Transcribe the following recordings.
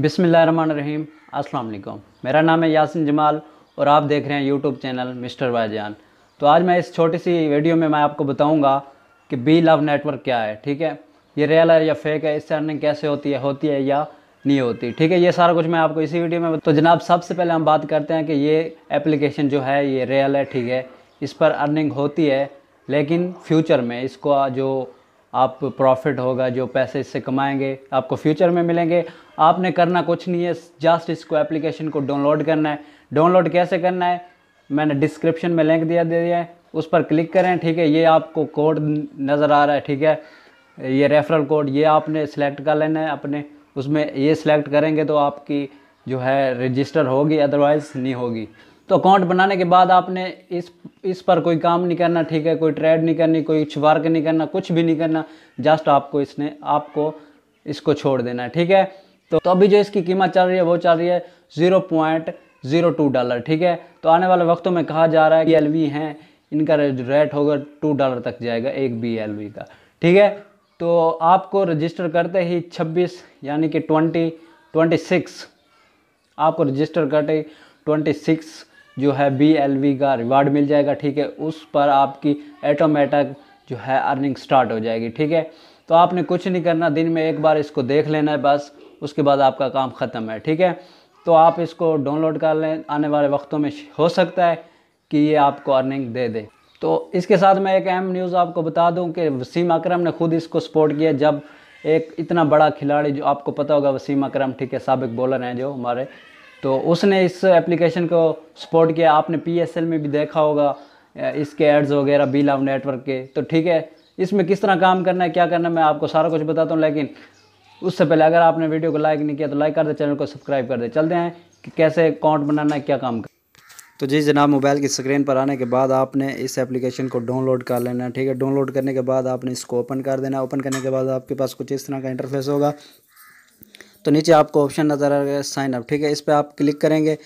बिसमीम अस्सलाम मेरा नाम है यासिन जमाल और आप देख रहे हैं यूट्यूब चैनल मिस्टर वाजान तो आज मैं इस छोटी सी वीडियो में मैं आपको बताऊंगा कि बी लव नेटवर्क क्या है ठीक है ये रियल है या फेक है इससे अर्निंग कैसे होती है होती है या नहीं होती ठीक है ये सारा कुछ मैं आपको इसी वीडियो में तो जनाब सबसे पहले हम बात करते हैं कि ये एप्लीकेशन जो है ये रियल है ठीक है इस पर अर्निंग होती है लेकिन फ्यूचर में इसको जो आप प्रॉफिट होगा जो पैसे इससे कमाएंगे आपको फ्यूचर में मिलेंगे आपने करना कुछ नहीं है जस्ट इसको एप्लीकेशन को डाउनलोड करना है डाउनलोड कैसे करना है मैंने डिस्क्रिप्शन में लिंक दिया दे दिया है उस पर क्लिक करें ठीक है ये आपको कोड नज़र आ रहा है ठीक है ये रेफरल कोड ये आपने सेलेक्ट कर लेना है अपने उसमें ये सिलेक्ट करेंगे तो आपकी जो है रजिस्टर होगी अदरवाइज़ नहीं होगी तो अकाउंट बनाने के बाद आपने इस इस पर कोई काम नहीं करना ठीक है कोई ट्रेड नहीं करनी कोई वर्क नहीं करना कुछ भी नहीं करना जस्ट आपको इसने आपको इसको छोड़ देना है ठीक है तो, तो अभी जो इसकी कीमत चल रही है वो चल रही है zero point zero two dollar ठीक है तो आने वाले वक्तों में कहा जा रहा है कि एल हैं इनका रेट होगा टू डॉलर तक जाएगा एक बी एल का ठीक है तो आपको रजिस्टर करते ही छब्बीस यानी कि ट्वेंटी सिक्स आपको रजिस्टर करते ही सिक्स जो है बी एल वी का रिवार्ड मिल जाएगा ठीक है उस पर आपकी ऐटोमेटिक जो है अर्निंग स्टार्ट हो जाएगी ठीक है तो आपने कुछ नहीं करना दिन में एक बार इसको देख लेना है बस उसके बाद आपका काम ख़त्म है ठीक है तो आप इसको डाउनलोड कर लें आने वाले वक्तों में हो सकता है कि ये आपको अर्निंग दे दे तो इसके साथ मैं एक अहम न्यूज़ आपको बता दूं कि वसीम अकरम ने खुद इसको सपोर्ट किया जब एक इतना बड़ा खिलाड़ी जो आपको पता होगा वसीम अकरम ठीक है सबक बॉलर हैं जो हमारे तो उसने इस एप्लीकेशन को सपोर्ट किया आपने पी में भी देखा होगा इसके एड्स वगैरह बी लव नेटवर्क के तो ठीक है इसमें किस तरह काम करना है क्या करना है मैं आपको सारा कुछ बताता हूँ लेकिन उससे पहले अगर आपने वीडियो को लाइक नहीं किया तो लाइक कर दे चैनल को सब्सक्राइब कर दे चलते हैं कि कैसे अकाउंट बनाना है क्या काम कर तो जी जनाब मोबाइल की स्क्रीन पर आने के बाद आपने इस एप्लीकेशन को डाउनलोड कर लेना ठीक है डाउनलोड करने के बाद आपने इसको ओपन कर देना ओपन करने के बाद आपके पास कुछ इस तरह का इंटरफेस होगा तो नीचे आपको ऑप्शन नज़र आ गया साइन अप ठीक है इस पर आप क्लिक करेंगे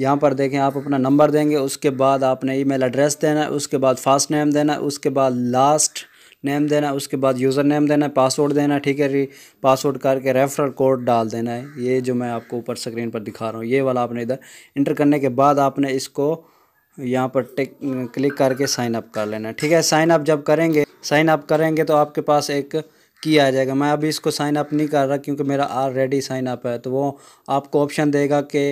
यहाँ पर देखें आप अपना नंबर देंगे उसके बाद आपने ईमेल एड्रेस देना है उसके बाद फास्ट नेम देना है उसके बाद लास्ट नेम देना है उसके बाद यूज़र नेम देना है पासवर्ड देना है ठीक है पासवर्ड करके रेफरल कोड डाल देना है ये जो मैं आपको ऊपर स्क्रीन पर दिखा रहा हूँ ये वाला आपने इधर इंटर करने के बाद आपने इसको यहाँ पर टिक क्लिक करके साइन अप कर लेना ठीक है साइन अप जब करेंगे साइन अप करेंगे तो आपके पास एक किया जाएगा मैं अभी इसको साइन अप नहीं कर रहा क्योंकि मेरा ऑलरेडी साइन अप है तो वो आपको ऑप्शन देगा कि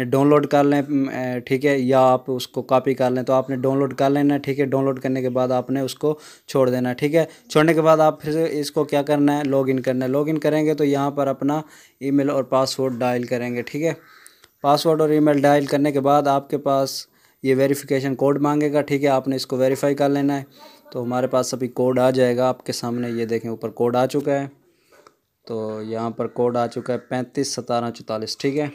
डाउनलोड कर लें ठीक है या आप उसको कॉपी कर लें तो आपने डाउनलोड कर लेना ठीक है डाउनलोड करने के बाद आपने उसको छोड़ देना ठीक है छोड़ने के बाद आप फिर इसको क्या करना है लॉगिन करना है लॉगिन करेंगे तो यहाँ पर अपना ईमेल और पासवर्ड डायल करेंगे ठीक है पासवर्ड और ईमेल डायल करने के बाद आपके पास ये वेरिफिकेशन कोड मांगेगा ठीक है आपने इसको वेरीफाई कर लेना है तो हमारे पास अभी कोड आ जाएगा आपके सामने ये देखें ऊपर कोड आ चुका है तो यहाँ पर कोड आ चुका है पैंतीस सतारह चौतालीस ठीक है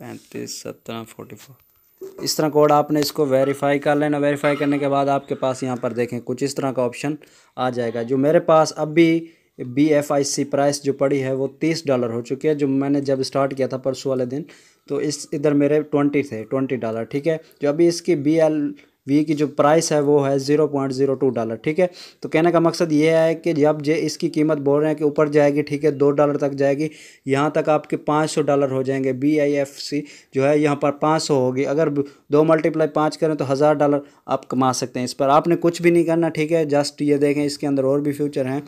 पैंतीस सत्रह फोर्टी फोर इस तरह कोड आपने इसको वेरीफाई कर लेना वेरीफाई करने के बाद आपके पास यहाँ पर देखें कुछ इस तरह का ऑप्शन आ जाएगा जो मेरे पास अभी B F I C price जो पड़ी है वो तीस डॉलर हो चुकी है जो मैंने जब स्टार्ट किया था परसों वाले दिन तो इस इधर मेरे ट्वेंटी थे ट्वेंटी डॉलर ठीक है जो अभी इसकी बी एल वी की जो प्राइस है वो है zero point zero two dollar ठीक है तो कहने का मकसद ये है कि जब जे इसकी कीमत बोल रहे हैं कि ऊपर जाएगी ठीक है दो डॉलर तक जाएगी यहाँ तक आपके पाँच सौ डॉलर हो जाएंगे बी आई एफ सी जो है यहाँ पर पाँच सौ होगी अगर दो मल्टीप्लाई पाँच करें तो हज़ार डॉलर आप कमा सकते हैं इस पर आपने कुछ भी नहीं करना ठीक है जस्ट ये देखें इसके अंदर और भी फ्यूचर हैं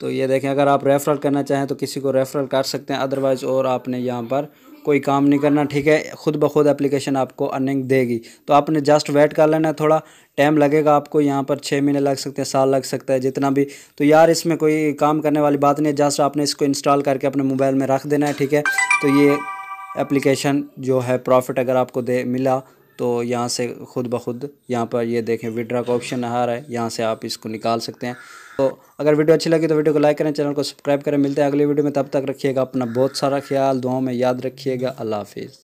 तो ये देखें अगर आप रेफ़रल करना चाहें तो किसी को रेफ़रल कर सकते हैं अदरवाइज़ और आपने यहाँ पर कोई काम नहीं करना ठीक है खुद ब खुद एप्लीकेशन आपको अर्निंग देगी तो आपने जस्ट वेट कर लेना है थोड़ा टाइम लगेगा आपको यहाँ पर छः महीने लग सकते हैं साल लग सकता है जितना भी तो यार इसमें कोई काम करने वाली बात नहीं है जस्ट आपने इसको इंस्टॉल करके अपने मोबाइल में रख देना है ठीक है तो ये एप्लीकेशन जो है प्रॉफिट अगर आपको दे मिला तो यहाँ से ख़ुद ब खुद यहाँ पर ये देखें विड्रा का ऑप्शन आ रहा है यहाँ से आप इसको निकाल सकते हैं तो अगर वीडियो अच्छी लगी तो वीडियो को लाइक करें चैनल को सब्सक्राइब करें मिलते हैं अगली वीडियो में तब तक रखिएगा अपना बहुत सारा ख्याल दुआओं में याद रखिएगा अल्लाह हाफिज़